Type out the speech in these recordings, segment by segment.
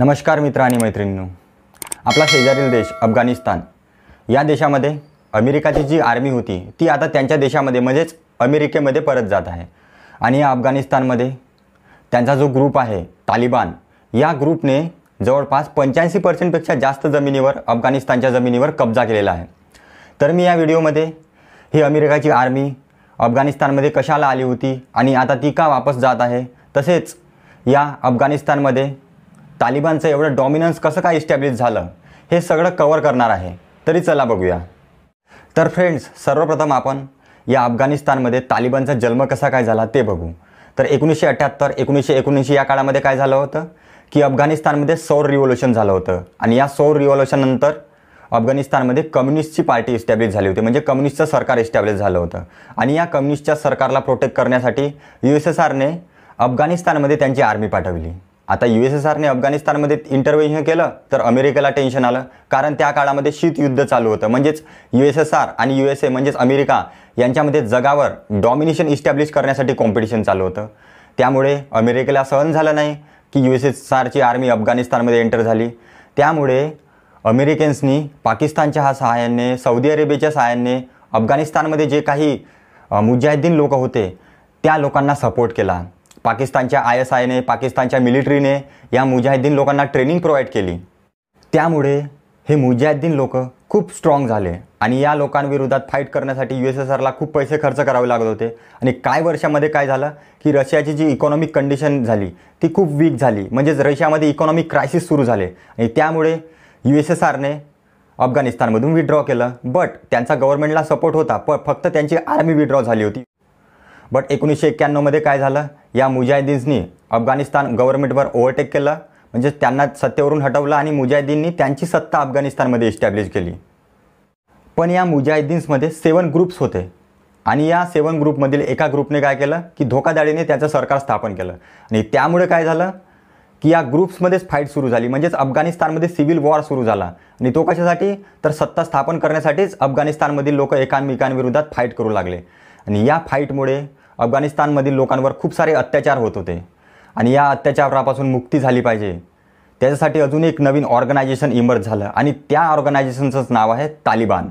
नमस्कार मित्र आणि मैत्रिणींनो आपला शेजारील देश अफगाणिस्तान या देशामध्ये अमेरिकाची जी आर्मी होती ती आता त्यांच्या देशामध्ये म्हणजेच अमेरिकेमध्ये परत जात आहे आणि या अफगाणिस्तानमध्ये त्यांचा जो ग्रुप आहे तालिबान या ग्रुपने जवळपास पंच्याऐंशी पर्सेंटपेक्षा जास्त जमिनीवर अफगाणिस्तानच्या जमिनीवर कब्जा केलेला आहे तर मी या व्हिडिओमध्ये ही अमेरिकाची आर्मी अफगाणिस्तानमध्ये कशाला आली होती आणि आता ती का वापस जात आहे तसेच या अफगाणिस्तानमध्ये तालिबानचं एवढं डॉमिनन्स कसं काय इस्टॅब्लिश झालं हे सगळं कवर करणार आहे तरी चला बघूया तर फ्रेंड्स सर्वप्रथम आपण या अफगाणिस्तानमध्ये तालिबानचा जन्म कसा काय झाला ते बघू तर एकोणीसशे अठ्ठ्याहत्तर एकोणीसशे एकोणऐंशी या काळामध्ये काय झालं होतं की अफगाणिस्तानमध्ये सौर रिव्होल्युशन झालं होतं आणि या सौर रिव्होल्युशननंतर अफगाणिस्तानमध्ये कम्युनिस्टची पार्टी इस्टॅब्लिश झाली होती म्हणजे कम्युनिस्टचं सरकार इस्टॅब्लिश झालं होतं आणि या कम्युनिस्टच्या सरकारला प्रोटेक्ट करण्यासाठी यू एस एस आरने अफगाणिस्तानमध्ये त्यांची आर्मी पाठवली आता यू एस एस आरने अफगाणिस्तानमध्ये इंटरव्हेन्शन केलं तर अमेरिकेला टेन्शन आलं कारण त्या काळामध्ये शीतयुद्ध चालू होतं म्हणजेच यू एस एस आर आणि यू एस ए म्हणजेच अमेरिका यांच्यामध्ये जगावर डॉमिनेशन इस्टॅब्लिश करण्यासाठी कॉम्पिटिशन चालू होतं त्यामुळे अमेरिकेला सहन झालं नाही की यू एस एस आरची आर्मी अफगाणिस्तानमध्ये एंटर झाली त्यामुळे अमेरिकन्सनी पाकिस्तानच्या हा सहाय्याने सौदी अरेबियाच्या सहाय्याने अफगाणिस्तानमध्ये जे काही मुजाहिद्दीन लोक होते त्या लोकांना सपोर्ट केला पाकिस्तानच्या आय एस आयने पाकिस्तानच्या मिलिटरीने या मुजाहिद्दीन लोकांना ट्रेनिंग प्रोव्हाइड केली त्यामुळे हे मुजाहिद्दीन लोक खूप स्ट्रॉंग झाले आणि या लोकांविरोधात फाईट करण्यासाठी यू एस एस आरला खूप पैसे खर्च करावे लागत होते आणि काय वर्षामध्ये काय झालं की रशियाची जी इकॉनॉमिक कंडिशन झाली ती खूप वीक झाली म्हणजेच रशियामध्ये इकॉनॉमिक क्रायसिस सुरू झाले आणि त्यामुळे यू एस एस आरने अफगाणिस्तानमधून विड्रॉ केलं बट त्यांचा गव्हर्नमेंटला सपोर्ट होता पण फक्त त्यांची आर्मी विड्रॉ झाली होती बट एकोणीसशे एक्क्याण्णवमध्ये काय झालं या मुजाहिदीन्सनी अफगाणिस्तान गव्हर्नमेंटवर ओव्हरटेक केलं म्हणजे त्यांना सत्तेवरून हटवलं आणि मुजाहिदीननी त्यांची सत्ता अफगाणिस्तानमध्ये इस्टॅब्लिश केली पण या मुजाहिदीन्समध्ये सेवन ग्रुप्स होते आणि या सेवन ग्रुपमधील एका ग्रुपने काय केलं की धोकादाळीने त्याचं सरकार स्थापन केलं आणि त्यामुळे काय झालं की या ग्रुप्समध्येच फाईट सुरू झाली म्हणजेच अफगाणिस्तानमध्ये सिव्हिल वॉर सुरू झाला आणि तो कशासाठी तर सत्ता स्थापन करण्यासाठीच अफगाणिस्तानमधील लोक एकामेकांविरोधात फाईट करू लागले आणि या फाईटमुळे अफगाणिस्तानमधील लोकांवर खूप सारे अत्याचार होत होते आणि या अत्याचारापासून मुक्ती झाली पाहिजे त्याच्यासाठी अजून एक नवीन ऑर्गनायझेशन इमर्ज झालं आणि त्या ऑर्गनायझेशनचंच नाव आहे तालिबान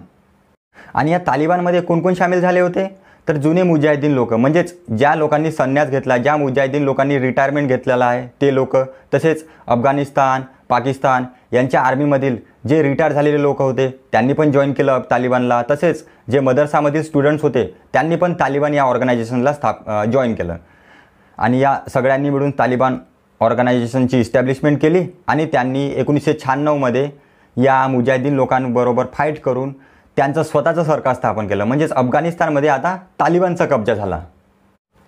आणि या तालिबानमध्ये कोणकोण सामील झाले होते तर जुने मुजाहिदीन लोक म्हणजेच ज्या लोकांनी संन्यास घेतला ज्या मुजाहिदीन लोकांनी रिटायरमेंट घेतलेला आहे ते लोक तसेच अफगाणिस्तान पाकिस्तान यांच्या आर्मीमधील जे रिटायर झालेले लोक होते त्यांनी पण जॉईन केलं तालिबानला तसेच जे मदरसामधील स्टुडंट्स होते त्यांनी पण तालिबान या ऑर्गनायझेशनला स्थाप जॉईन केलं आणि या सगळ्यांनी मिळून तालिबान ऑर्गनायझेशनची इस्टॅब्लिशमेंट केली आणि त्यांनी एकोणीसशे शहाण्णवमध्ये या मुजाहिदीन लोकांबरोबर फाईट करून त्यांचं स्वतःचं सरकार स्थापन केलं म्हणजेच अफगाणिस्तानमध्ये आता तालिबानचा कब्जा झाला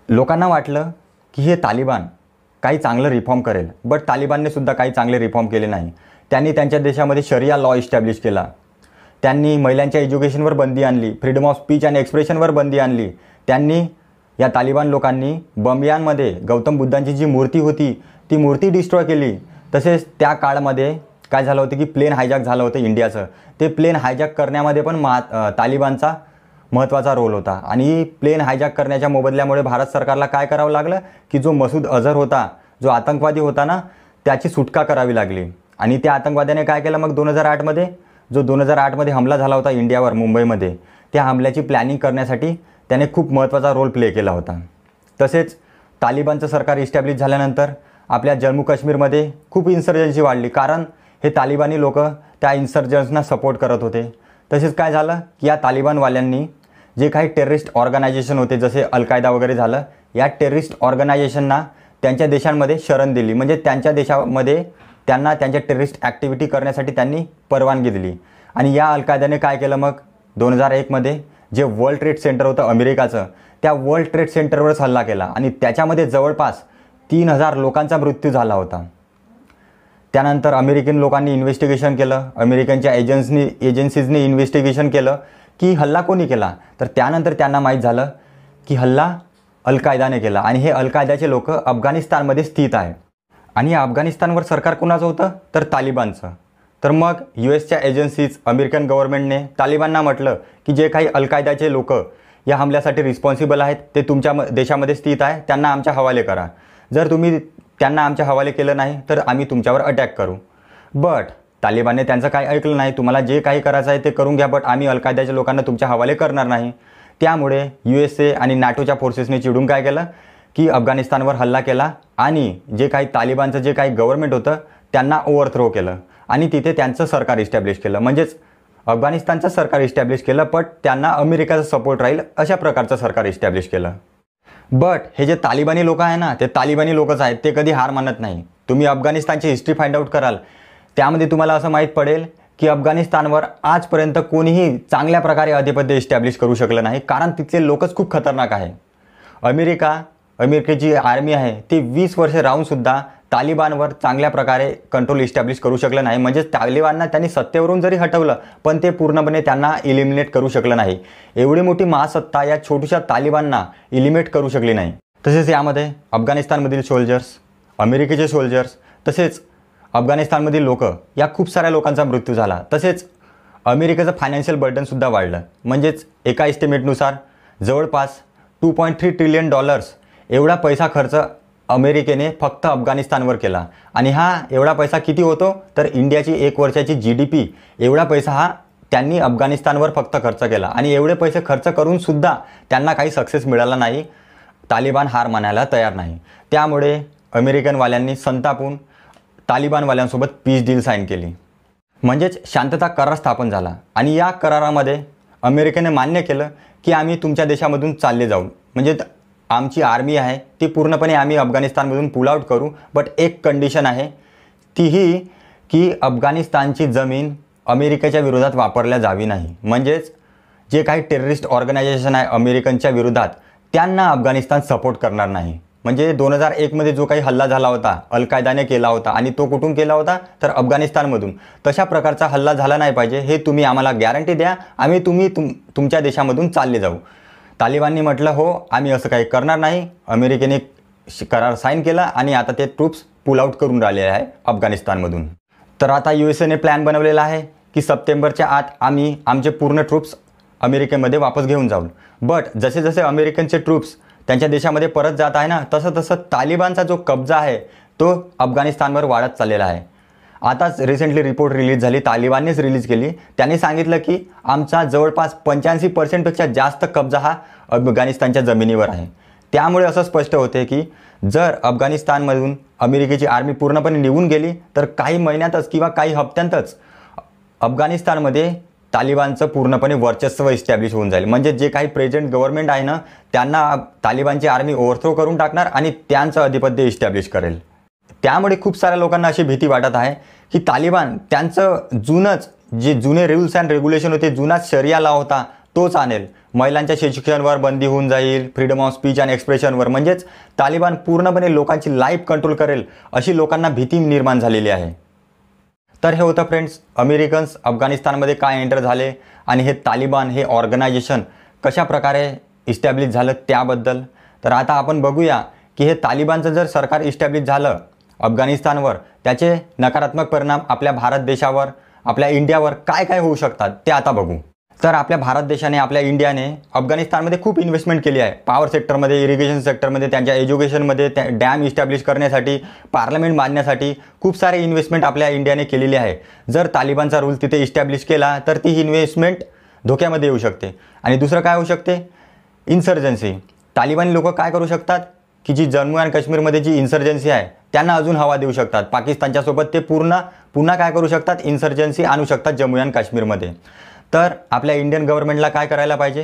लोकांना वाटलं की हे तालिबान काही चांगलं रिफॉर्म करेल बट तालिबानने सुद्धा काही चांगले रिफॉर्म केले नाही त्यांनी त्यांच्या देशामध्ये शरिया लॉ इस्टॅब्लिश केला त्यांनी महिलांच्या एज्युकेशनवर बंदी आणली फ्रीडम ऑफ स्पीच आणि एक्सप्रेशनवर बंदी आणली त्यांनी या तालिबान लोकांनी बंबियांमध्ये गौतम बुद्धांची जी मूर्ती होती ती मूर्ती डिस्ट्रॉय केली तसेच त्या काळामध्ये काय झालं होतं की प्लेन हायजॅक झालं होतं इंडियाचं ते प्लेन हायजॅक करण्यामध्ये पण महा तालिबानचा महत्त्वाचा रोल होता आणि प्लेन हायजॅक करण्याच्या मोबदल्यामुळे भारत सरकारला काय करावं लागलं की जो मसूद अझहर होता जो आतंकवादी होता ना त्याची सुटका करावी लागली आणि त्या आतंकवाद्याने काय केलं मग दोन हजार आठमध्ये जो दोन हजार आठमध्ये हमला झाला होता इंडियावर मुंबईमध्ये त्या हमल्याची प्लॅनिंग करण्यासाठी त्याने खूप महत्त्वाचा रोल प्ले केला होता तसेच तालिबानचं सरकार इस्टॅब्लिश झाल्यानंतर आपल्या जम्मू काश्मीरमध्ये खूप इन्सर्जन्सी वाढली कारण हे तालिबानी लोक त्या इन्सर्जन्सना सपोर्ट करत होते तसेच काय झालं की या तालिबानवाल्यांनी जे काही टेररिस्ट ऑर्गनायझेशन होते जसे अलकायदा वगैरे झालं या टेररिस्ट ऑर्गनायझेशनना त्यांच्या देशांमध्ये शरण दिली म्हणजे त्यांच्या देशामध्ये त्यांना त्यांच्या टेररिस्ट ॲक्टिव्हिटी करण्यासाठी त्यांनी परवानगी दिली आणि या कायद्याने काय केलं मग दोन हजार एकमध्ये जे वर्ल्ड ट्रेड सेंटर होतं अमेरिकाचं त्या वर्ल्ड ट्रेड सेंटरवरच हल्ला केला आणि त्याच्यामध्ये जवळपास तीन हजार लोकांचा मृत्यू झाला होता त्यानंतर अमेरिकन लोकांनी इन्व्हेस्टिगेशन केलं अमेरिकनच्या एजन्सनी एजन्सीजनी इन्व्हेस्टिगेशन केलं की हल्ला कोणी केला तर त्यानंतर त्यांना माहीत झालं की हल्ला अलकायदाने केला आणि हे अलकायदाचे लोक अफगाणिस्तानमध्ये स्थित आहे आणि अफगाणिस्तानवर सरकार कुणाचं होतं तर तालिबानचं तर मग यू एसच्या एजन्सीज अमेरिकन गव्हर्नमेंटने तालिबानना म्हटलं की जे काही अलकायदाचे लोक या हमल्यासाठी रिस्पॉन्सिबल आहेत ते तुमच्या म देशामध्ये स्थित आहे त्यांना आमच्या हवाले करा जर तुम्ही त्यांना आमच्या हवाले केलं नाही तर आम्ही तुमच्यावर अटॅक करू बट तालिबानने त्यांचं काय ऐकलं नाही तुम्हाला जे काही करायचं आहे ते करून घ्या बट आम्ही अलकायदाच्या लोकांना तुमच्या हवाले करणार नाही त्यामुळे यू एस ए आणि नाटोच्या फोर्सेसने चिडून काय केलं की अफगाणिस्तानवर हल्ला केला आणि जे काही तालिबानचं जे काही गव्हर्नमेंट होतं त्यांना ओव्हरथ्रो केलं आणि तिथे त्यांचं सरकार इस्टॅब्लिश केलं म्हणजेच अफगाणिस्तानचं सरकार इस्टॅब्लिश केलं बट त्यांना अमेरिकाचा सपोर्ट राहील अशा प्रकारचं सरकार इस्टॅब्लिश केलं बट हे जे तालिबानी लोक आहे ना ते तालिबानी लोकच आहेत ते कधी हार मानत नाही तुम्ही अफगाणिस्तानची हिस्ट्री फाइंड आउट कराल त्यामध्ये तुम्हाला असं माहीत पडेल की अफगाणिस्तानवर आजपर्यंत कोणीही चांगल्या प्रकारे अधिपत्य इस्टॅब्लिश करू शकलं नाही कारण तिथले लोकच खूप खतरनाक आहे अमेरिका अमेरिकेची आर्मी आहे ती वीस वर्षे राहूनसुद्धा तालिबानवर चांगल्या प्रकारे कंट्रोल इस्टॅब्लिश करू शकलं नाही म्हणजेच तालिबानना त्यांनी सत्तेवरून जरी हटवलं पण ते पूर्णपणे त्यांना इलिमिनेट करू शकलं नाही एवढी मोठी महासत्ता या छोट्याशा तालिबानना इलिमिनेट करू शकली नाही तसेच यामध्ये अफगाणिस्तानमधील सोल्जर्स अमेरिकेचे सोल्जर्स तसेच अफगाणिस्तानमधील लोक या खूप साऱ्या लोकांचा मृत्यू झाला तसेच अमेरिकेचं फायनान्शियल बर्डनसुद्धा वाढलं म्हणजेच एका एस्टिमेटनुसार जवळपास two point three trillion dollars एवढा पैसा खर्च अमेरिकेने फक्त अफगाणिस्तानवर केला आणि हा एवढा पैसा किती होतो तर इंडियाची एक वर्षाची जी डी पी एवढा पैसा हा त्यांनी अफगाणिस्तानवर फक्त खर्च केला आणि एवढे पैसे खर्च करूनसुद्धा त्यांना काही सक्सेस मिळाला नाही तालिबान हार मानायला तयार नाही त्यामुळे अमेरिकनवाल्यांनी संतापून तालिबानवाल्यांसोबत पीस डील साईन केली म्हणजेच शांतता करार स्थापन झाला आणि या करारामध्ये अमेरिकेने मान्य केलं की आम्ही तुमच्या देशामधून चालले जाऊ म्हणजे आमची आर्मी आहे ती पूर्णपणे आम्ही अफगाणिस्तानमधून पुल आऊट करू बट एक कंडिशन आहे तीही की अफगाणिस्तानची जमीन अमेरिकेच्या विरोधात वापरल्या जावी नाही म्हणजेच जे काही टेररिस्ट ऑर्गनायझेशन आहे अमेरिकनच्या विरोधात त्यांना अफगाणिस्तान सपोर्ट करणार नाही म्हणजे दोन हजार एकमध्ये जो काही हल्ला झाला होता अल कायदाने केला होता आणि तो कुठून केला होता तर अफगाणिस्तानमधून तशा प्रकारचा हल्ला झाला नाही पाहिजे हे तुम्ही आम्हाला गॅरंटी द्या आम्ही तुम्ही तुम तुमच्या देशामधून चालले जाऊ तालिबाननी म्हटलं हो आम्ही असं काही करणार नाही अमेरिकेने करार साईन केला आणि आता ते ट्रूप्स पुल आऊट करून राहिले आहे अफगाणिस्तानमधून तर आता यू एस एने प्लॅन बनवलेला आहे की सप्टेंबरच्या आत आम्ही आमचे पूर्ण ट्रूप्स अमेरिकेमध्ये वापस घेऊन जाऊ बट जसे जसे अमेरिकनचे ट्रूप्स त्यांच्या देशामध्ये परत जात आहे ना तसं तसं तालिबानचा जो कब्जा आहे तो अफगाणिस्तानवर वाढत चाललेला आहे आताच रिसेंटली रिपोर्ट रिलीज झाली तालिबाननेच रिलीज केली त्यांनी सांगितलं की आमचा जवळपास पंच्याऐंशी पर्सेंटपेक्षा जास्त कब्जा हा अफगाणिस्तानच्या जमिनीवर आहे त्यामुळे असं स्पष्ट होते की जर अफगाणिस्तानमधून अमेरिकेची आर्मी पूर्णपणे निघून गेली तर काही महिन्यातच किंवा काही हप्त्यांतच अफगाणिस्तानमध्ये तालिबानचं पूर्णपणे वर्चस्व इस्टॅब्लिश होऊन जाईल म्हणजे जे काही प्रेझेंट गव्हर्नमेंट आहे ना त्यांना तालिबानची आर्मी ओव्हरथ्रो करून टाकणार आणि त्यांचं अधिपत्य इस्टॅब्लिश करेल त्यामुळे खूप साऱ्या लोकांना अशी भीती वाटत आहे की तालिबान त्यांचं जुनंच जे जुने रूल्स अँड रेग्युलेशन होते जुनाच शरिया होता तोच आणेल महिलांच्या शिक्षणावर बंदी होऊन जाईल फ्रीडम ऑफ स्पीच अँड एक्सप्रेशनवर म्हणजेच तालिबान पूर्णपणे लोकांची लाईफ कंट्रोल करेल अशी लोकांना भीती निर्माण झालेली आहे तर हे होतं फ्रेंड्स अमेरिकन्स अफगाणिस्तानमध्ये काय एंटर झाले आणि हे तालिबान हे ऑर्गनायझेशन कशा प्रकारे इस्टॅब्लिश झालं त्याबद्दल तर आता आपण बघूया की हे तालिबानचं जर सरकार इस्टॅब्लिश झालं अफगाणिस्तानवर त्याचे नकारात्मक परिणाम आपल्या भारत देशावर आपल्या इंडियावर काय काय होऊ शकतात ते आता बघू तर आपल्या भारत देशाने आपल्या इंडियाने अफगाणिस्तानमध्ये खूप इन्व्हेस्टमेंट केली आहे पॉवर सेक्टरमध्ये इरिगेशन सेक्टरमध्ये त्यांच्या एज्युकेशनमध्ये त्या डॅम इस्टॅब्लिश करण्यासाठी पार्लमेंट बांधण्यासाठी खूप सारे इन्व्हेस्टमेंट आपल्या इंडियाने केलेली आहे जर तालिबानचा रूल तिथे इस्टॅब्लिश केला तर ती इन्व्हेस्टमेंट धोक्यामध्ये येऊ शकते आणि दुसरं काय होऊ शकते इन्सर्जन्सी तालिबानी लोक काय करू शकतात की जी जम्मू अँड काश्मीरमध्ये जी इन्सर्जन्सी आहे त्यांना अजून हवा देऊ शकतात पाकिस्तानच्यासोबत ते पूर्ण पुन्हा काय करू शकतात इन्सर्जन्सी आणू शकतात जम्मू अँड काश्मीरमध्ये तर आपल्या इंडियन गव्हर्नमेंटला काय करायला पाहिजे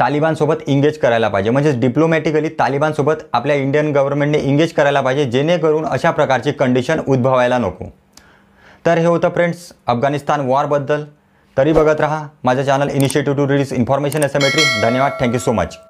तालिबानसोबत इंगेज करायला पाहिजे म्हणजेच डिप्लोमॅटिकली तालिबानसोबत आपल्या इंडियन गव्हर्नमेंटने इंगेज करायला पाहिजे जेणेकरून अशा प्रकारची कंडिशन उद्भवायला नको तर हे होतं फ्रेंड्स अफगाणिस्तान वॉरबद्दल तरी बघत रहा माझं channel initiative to release information asymmetry धन्यवाद थँक्यू सो मच